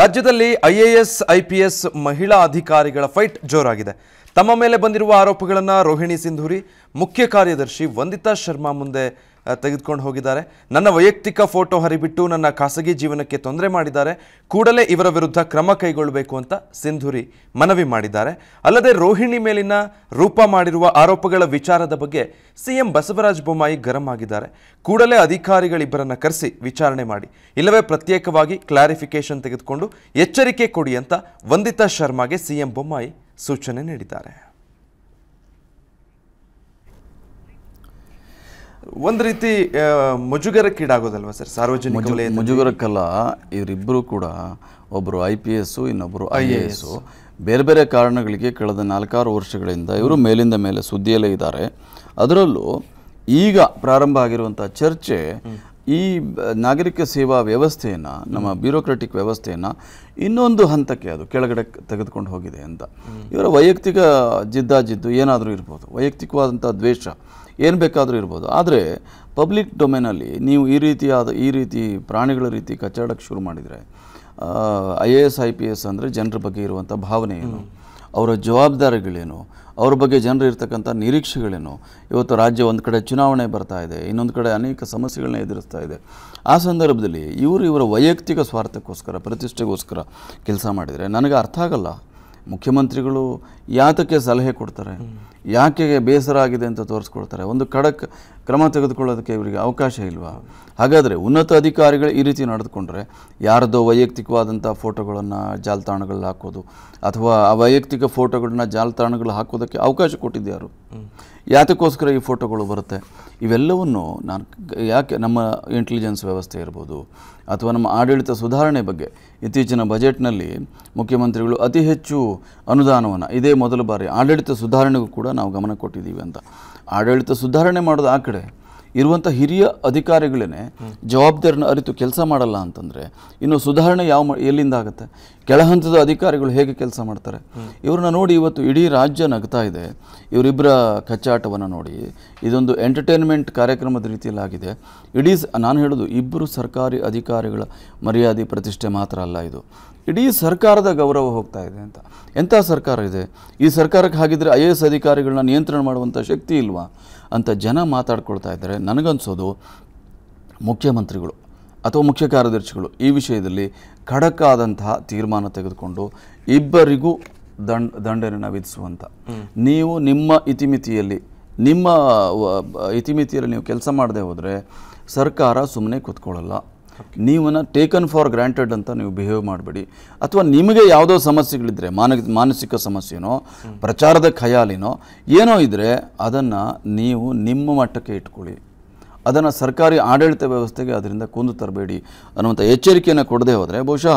ರಾಜ್ಯದಲ್ಲಿ IAS IPS ಮಹಿಳಾ ಅಧಿಕಾರಿಗಳ ಫೈಟ್ ಜೋರಾಗಿದೆ ತಮ್ಮ ಮೇಲೆ ಬಂದಿರುವ ಆರೋಪಗಳನ್ನು ರೋಹಿಣಿ ಸಿಂಧೂರಿ ಮುಖ್ಯ ಕಾರ್ಯದರ್ಶಿ ವಂದಿತಾ ಶರ್ಮಾ ಮುಂದೆ ತೆಗೆದುಕೊಂಡು ಹೋಗಿದ್ದಾರೆ ನನ್ನ ವೈಯಕ್ತಿಕ ಫೋಟೋ ಹರಿಬಿಟ್ಟು ನನ್ನ ಖಾಸಗಿ ಜೀವನಕ್ಕೆ ತೊಂದರೆ ಮಾಡಿದ್ದಾರೆ ಕೂಡಲೇ ಇವರ ವಿರುದ್ಧ ಕ್ರಮ ಕೈಗೊಳ್ಳಬೇಕು ಅಂತ ಸಿಂಧೂರಿ ಮನವಿ ಮಾಡಿದ್ದಾರೆ ಅಲ್ಲದೆ ರೋಹಿಣಿ ಮೇಲಿನ ರೂಪ ಮಾಡಿರುವ ಆರೋಪಗಳ ವಿಚಾರದ ಬಗ್ಗೆ ಸಿಎಂ ಬಸವರಾಜ ಬೊಮ್ಮಾಯಿ ಗರಂ ಆಗಿದ್ದಾರೆ ಕೂಡಲೇ ಅಧಿಕಾರಿಗಳಿಬ್ಬರನ್ನು ಕರೆಸಿ ವಿಚಾರಣೆ ಮಾಡಿ ಇಲ್ಲವೇ ಪ್ರತ್ಯೇಕವಾಗಿ ಕ್ಲಾರಿಫಿಕೇಶನ್ ತೆಗೆದುಕೊಂಡು ಎಚ್ಚರಿಕೆ ಕೊಡಿ ಅಂತ ವಂದಿತಾ ಶರ್ಮಾಗೆ ಸಿಎಂ ಬೊಮ್ಮಾಯಿ ಸೂಚನೆ ನೀಡಿದ್ದಾರೆ ಒಂದು ರೀತಿ ಮುಜುಗರಕ್ಕೀಡಾಗೋದಲ್ವ ಸರ್ ಸಾರ್ವಜನಿಕ ಮುಜುಗರಕ್ಕಲ್ಲ ಇವರಿಬ್ಬರು ಕೂಡ ಒಬ್ಬರು ಐ ಪಿ ಎಸ್ಸು ಇನ್ನೊಬ್ಬರು ಐ ಎ ಎಸ್ಸು ಬೇರೆ ಬೇರೆ ಕಾರಣಗಳಿಗೆ ಕಳೆದ ನಾಲ್ಕಾರು ವರ್ಷಗಳಿಂದ ಇವರು ಮೇಲಿಂದ ಮೇಲೆ ಸುದ್ದಿಯಲ್ಲೇ ಇದ್ದಾರೆ ಅದರಲ್ಲೂ ಈಗ ಪ್ರಾರಂಭ ಆಗಿರುವಂಥ ಚರ್ಚೆ ಈ ನಾಗರಿಕ ಸೇವಾ ವ್ಯವಸ್ಥೆಯನ್ನು ನಮ್ಮ ಬ್ಯೂರೋಕ್ರೆಟಿಕ್ ವ್ಯವಸ್ಥೆಯನ್ನು ಇನ್ನೊಂದು ಹಂತಕ್ಕೆ ಅದು ಕೆಳಗಡೆ ತೆಗೆದುಕೊಂಡು ಹೋಗಿದೆ ಅಂತ ಇವರ ವೈಯಕ್ತಿಕ ಜಿದ್ದಾಜಿದ್ದು ಏನಾದರೂ ಇರ್ಬೋದು ವೈಯಕ್ತಿಕವಾದಂಥ ದ್ವೇಷ ಏನು ಬೇಕಾದರೂ ಇರ್ಬೋದು ಆದರೆ ಪಬ್ಲಿಕ್ ಡೊಮೇನಲ್ಲಿ ನೀವು ಈ ರೀತಿಯಾದ ಈ ರೀತಿ ಪ್ರಾಣಿಗಳ ರೀತಿ ಕಚ್ಚಾಡೋಕ್ಕೆ ಶುರು ಮಾಡಿದರೆ I A S I P S ಅಂದರೆ ಜನರ ಬಗ್ಗೆ ಇರುವಂಥ ಭಾವನೆ ಏನು ಅವರ ಜವಾಬ್ದಾರಿಗಳೇನು ಅವ್ರ ಬಗ್ಗೆ ಜನರು ಇರ್ತಕ್ಕಂಥ ನಿರೀಕ್ಷೆಗಳೇನು ಇವತ್ತು ರಾಜ್ಯ ಒಂದು ಕಡೆ ಚುನಾವಣೆ ಬರ್ತಾ ಇದೆ ಇನ್ನೊಂದು ಕಡೆ ಅನೇಕ ಸಮಸ್ಯೆಗಳನ್ನ ಎದುರಿಸ್ತಾ ಇದೆ ಆ ಸಂದರ್ಭದಲ್ಲಿ ಇವರು ಇವರ ವೈಯಕ್ತಿಕ ಸ್ವಾರ್ಥಕ್ಕೋಸ್ಕರ ಪ್ರತಿಷ್ಠೆಗೋಸ್ಕರ ಕೆಲಸ ಮಾಡಿದರೆ ನನಗೆ ಅರ್ಥ ಆಗಲ್ಲ ಮುಖ್ಯಮಂತ್ರಿಗಳು ಯಾತಕ್ಕೆ ಸಲಹೆ ಕೊಡ್ತಾರೆ ಯಾಕೆ ಬೇಸರ ಆಗಿದೆ ಅಂತ ತೋರಿಸ್ಕೊಳ್ತಾರೆ ಒಂದು ಖಡಕ್ ಕ್ರಮ ತೆಗೆದುಕೊಳ್ಳೋದಕ್ಕೆ ಇವರಿಗೆ ಅವಕಾಶ ಇಲ್ವಾ ಹಾಗಾದರೆ ಉನ್ನತ ಅಧಿಕಾರಿಗಳು ಈ ರೀತಿ ನಡೆದುಕೊಂಡ್ರೆ ಯಾರದೋ ವೈಯಕ್ತಿಕವಾದಂಥ ಫೋಟೋಗಳನ್ನು ಜಾಲತಾಣಗಳಲ್ಲಿ ಹಾಕೋದು ಅಥವಾ ಆ ವೈಯಕ್ತಿಕ ಫೋಟೋಗಳನ್ನ ಜಾಲತಾಣಗಳು ಹಾಕೋದಕ್ಕೆ ಅವಕಾಶ ಕೊಟ್ಟಿದ್ದಾರು ಯಾತಕ್ಕೋಸ್ಕರ ಈ ಫೋಟೋಗಳು ಬರುತ್ತೆ ಇವೆಲ್ಲವನ್ನು ನಾನು ಯಾಕೆ ನಮ್ಮ ಇಂಟೆಲಿಜೆನ್ಸ್ ವ್ಯವಸ್ಥೆ ಇರ್ಬೋದು ಅಥವಾ ನಮ್ಮ ಆಡಳಿತ ಸುಧಾರಣೆ ಬಗ್ಗೆ ಇತ್ತೀಚಿನ ಬಜೆಟ್ನಲ್ಲಿ ಮುಖ್ಯಮಂತ್ರಿಗಳು ಅತಿ ಹೆಚ್ಚು ಅನುದಾನವನ್ನು ಇದೇ ಮೊದಲ ಬಾರಿ ಆಡಳಿತ ಸುಧಾರಣೆಗೂ ಕೂಡ ನಾವು ಗಮನ ಕೊಟ್ಟಿದ್ದೀವಿ ಅಂತ ಆಡಳಿತ ಸುಧಾರಣೆ ಮಾಡೋದು ಆ ಕಡೆ ಇರುವಂಥ ಹಿರಿಯ ಅಧಿಕಾರಿಗಳೇ ಜವಾಬ್ದಾರಿನ ಅರಿತು ಕೆಲಸ ಮಾಡಲ್ಲ ಅಂತಂದರೆ ಇನ್ನು ಸುಧಾರಣೆ ಯಾವ ಎಲ್ಲಿಂದ ಆಗುತ್ತೆ ಕೆಳಹಂತದ ಅಧಿಕಾರಿಗಳು ಹೇಗೆ ಕೆಲಸ ಮಾಡ್ತಾರೆ ಇವ್ರನ್ನ ನೋಡಿ ಇವತ್ತು ಇಡೀ ರಾಜ್ಯ ನಗ್ತಾ ಇದೆ ಇವರಿಬ್ಬರ ಕಚ್ಚಾಟವನ್ನು ನೋಡಿ ಇದೊಂದು ಎಂಟರ್ಟೈನ್ಮೆಂಟ್ ಕಾರ್ಯಕ್ರಮದ ರೀತಿಯಲ್ಲಾಗಿದೆ ಇಡೀ ನಾನು ಹೇಳೋದು ಇಬ್ಬರು ಸರ್ಕಾರಿ ಅಧಿಕಾರಿಗಳ ಮರ್ಯಾದೆ ಪ್ರತಿಷ್ಠೆ ಮಾತ್ರ ಅಲ್ಲ ಇದು ಇಡೀ ಸರ್ಕಾರದ ಗೌರವ ಹೋಗ್ತಾ ಇದೆ ಅಂತ ಎಂಥ ಸರ್ಕಾರ ಇದೆ ಈ ಸರ್ಕಾರಕ್ಕೆ ಹಾಗಿದ್ರೆ ಐ ಎ ಎಸ್ ಅಧಿಕಾರಿಗಳನ್ನ ನಿಯಂತ್ರಣ ಮಾಡುವಂಥ ಶಕ್ತಿ ಇಲ್ವಾ ಅಂತ ಜನ ಮಾತಾಡ್ಕೊಳ್ತಾ ಇದ್ದಾರೆ ನನಗನ್ಸೋದು ಮುಖ್ಯಮಂತ್ರಿಗಳು ಅಥವಾ ಮುಖ್ಯ ಕಾರ್ಯದರ್ಶಿಗಳು ಈ ವಿಷಯದಲ್ಲಿ ಖಡಕ್ ಆದಂತಹ ತೀರ್ಮಾನ ತೆಗೆದುಕೊಂಡು ಇಬ್ಬರಿಗೂ ದಂಡ ದಂಡನೆಯನ್ನು ವಿಧಿಸುವಂಥ ನೀವು ನಿಮ್ಮ ಇತಿಮಿತಿಯಲ್ಲಿ ನಿಮ್ಮ ಇತಿಮಿತಿಯಲ್ಲಿ ನೀವು ಕೆಲಸ ಮಾಡದೆ ಹೋದರೆ ಸರ್ಕಾರ ಸುಮ್ಮನೆ ಕೂತ್ಕೊಳ್ಳಲ್ಲ ನೀವನ್ನ ಟೇಕನ್ ಫಾರ್ ಗ್ರಾಂಟೆಡ್ ಅಂತ ನೀವು ಬಿಹೇವ್ ಮಾಡಬೇಡಿ ಅಥವಾ ನಿಮಗೆ ಯಾವುದೋ ಸಮಸ್ಯೆಗಳಿದ್ದರೆ ಮಾನ ಮಾನಸಿಕ ಸಮಸ್ಯೆನೋ ಪ್ರಚಾರದ ಖಯಾಲಿನೋ ಏನೋ ಇದ್ದರೆ ಅದನ್ನು ನೀವು ನಿಮ್ಮ ಮಟ್ಟಕ್ಕೆ ಇಟ್ಕೊಳ್ಳಿ ಅದನ್ನು ಸರ್ಕಾರಿ ಆಡಳಿತ ವ್ಯವಸ್ಥೆಗೆ ಅದರಿಂದ ಕುಂದು ತರಬೇಡಿ ಅನ್ನುವಂಥ ಎಚ್ಚರಿಕೆಯನ್ನು ಕೊಡದೆ ಹೋದರೆ ಬಹುಶಃ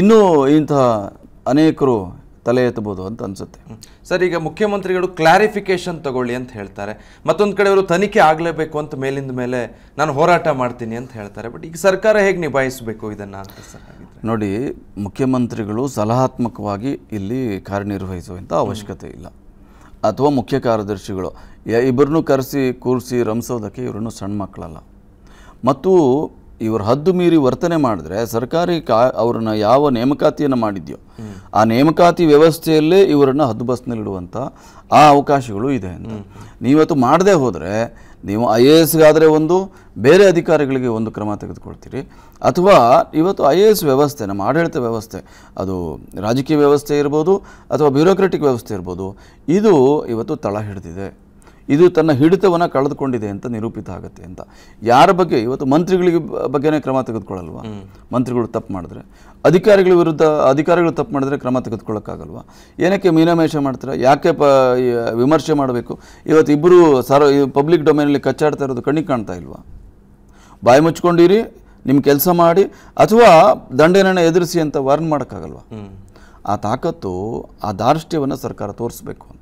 ಇನ್ನೂ ಇಂತಹ ಅನೇಕರು ತಲೆ ಎತ್ತಬಹುದು ಅಂತ ಅನ್ಸುತ್ತೆ ಸರ್ ಈಗ ಮುಖ್ಯಮಂತ್ರಿಗಳು ಕ್ಲಾರಿಫಿಕೇಶನ್ ತಗೊಳ್ಳಿ ಅಂತ ಹೇಳ್ತಾರೆ ಮತ್ತೊಂದು ಕಡೆ ಅವರು ತನಿಖೆ ಆಗಲೇಬೇಕು ಅಂತ ಮೇಲಿಂದ ಮೇಲೆ ನಾನು ಹೋರಾಟ ಮಾಡ್ತೀನಿ ಅಂತ ಹೇಳ್ತಾರೆ ಬಟ್ ಈಗ ಸರ್ಕಾರ ಹೇಗೆ ನಿಭಾಯಿಸಬೇಕು ಇದನ್ನು ಅಂತ ಸರ್ ನೋಡಿ ಮುಖ್ಯಮಂತ್ರಿಗಳು ಸಲಹಾತ್ಮಕವಾಗಿ ಇಲ್ಲಿ ಕಾರ್ಯನಿರ್ವಹಿಸುವಂಥ ಅವಶ್ಯಕತೆ ಇಲ್ಲ ಅಥವಾ ಮುಖ್ಯ ಕಾರ್ಯದರ್ಶಿಗಳು ಇಬ್ಬರನ್ನೂ ಕರೆಸಿ ಕೂರಿಸಿ ರಮಿಸೋದಕ್ಕೆ ಇವರನ್ನು ಸಣ್ಣ ಮಕ್ಕಳಲ್ಲ ಮತ್ತು ಇವರು ಹದ್ದು ಮೀರಿ ವರ್ತನೆ ಮಾಡಿದ್ರೆ ಸರ್ಕಾರಿ ಕಾ ಅವ್ರನ್ನ ಯಾವ ನೇಮಕಾತಿಯನ್ನು ಮಾಡಿದ್ಯೋ ಆ ನೇಮಕಾತಿ ವ್ಯವಸ್ಥೆಯಲ್ಲೇ ಇವರನ್ನು ಹದ್ದು ಬಸ್ನಲ್ಲಿಡುವಂಥ ಆ ಅವಕಾಶಗಳು ಇದೆ ಅಂತ ನೀವತ್ತು ಮಾಡದೇ ಹೋದರೆ ನೀವು ಐ ಎ ಎಸ್ಗಾದರೆ ಒಂದು ಬೇರೆ ಅಧಿಕಾರಿಗಳಿಗೆ ಒಂದು ಕ್ರಮ ತೆಗೆದುಕೊಳ್ತೀರಿ ಅಥವಾ ಇವತ್ತು ಐ ಎ ಎಸ್ ವ್ಯವಸ್ಥೆ ನಮ್ಮ ಆಡಳಿತ ವ್ಯವಸ್ಥೆ ಅದು ರಾಜಕೀಯ ವ್ಯವಸ್ಥೆ ಇರ್ಬೋದು ಅಥವಾ ಬ್ಯೂರೋಕ್ರೆಟಿಕ್ ವ್ಯವಸ್ಥೆ ಇರ್ಬೋದು ಇದು ಇವತ್ತು ತಳ ಹಿಡಿದಿದೆ ಇದು ತನ್ನ ಹಿಡಿತವನ್ನು ಕಳೆದುಕೊಂಡಿದೆ ಅಂತ ನಿರೂಪಿತ ಆಗುತ್ತೆ ಅಂತ ಯಾರ ಬಗ್ಗೆ ಇವತ್ತು ಮಂತ್ರಿಗಳಿಗೆ ಬಗ್ಗೆನೇ ಕ್ರಮ ತೆಗೆದುಕೊಳ್ಳಲ್ವಾ ಮಂತ್ರಿಗಳು ತಪ್ಪು ಮಾಡಿದ್ರೆ ಅಧಿಕಾರಿಗಳ ವಿರುದ್ಧ ಅಧಿಕಾರಿಗಳು ತಪ್ಪು ಮಾಡಿದ್ರೆ ಕ್ರಮ ತೆಗೆದುಕೊಳ್ಳೋಕ್ಕಾಗಲ್ವಾ ಏನಕ್ಕೆ ಮೀನಮೇಷ ಮಾಡ್ತಾರೆ ಯಾಕೆ ಪ ವಿಮರ್ಶೆ ಮಾಡಬೇಕು ಇವತ್ತು ಇಬ್ಬರು ಸಾರ ಪಬ್ಲಿಕ್ ಡೊಮೈನಲ್ಲಿ ಕಚ್ಚಾಡ್ತಾ ಇರೋದು ಕಣ್ಣಿಗೆ ಕಾಣ್ತಾ ಇಲ್ವಾ ಬಾಯಿ ಮುಚ್ಕೊಂಡಿರಿ ನಿಮ್ಮ ಕೆಲಸ ಮಾಡಿ ಅಥವಾ ದಂಡೇನ ಎದುರಿಸಿ ಅಂತ ವಾರ್ನ್ ಮಾಡೋಕ್ಕಾಗಲ್ವಾ ಆ ತಾಕತ್ತು ಆ ಧಾರ್ಷ್ಟ್ಯವನ್ನು ಸರ್ಕಾರ ತೋರಿಸ್ಬೇಕು ಅಂತ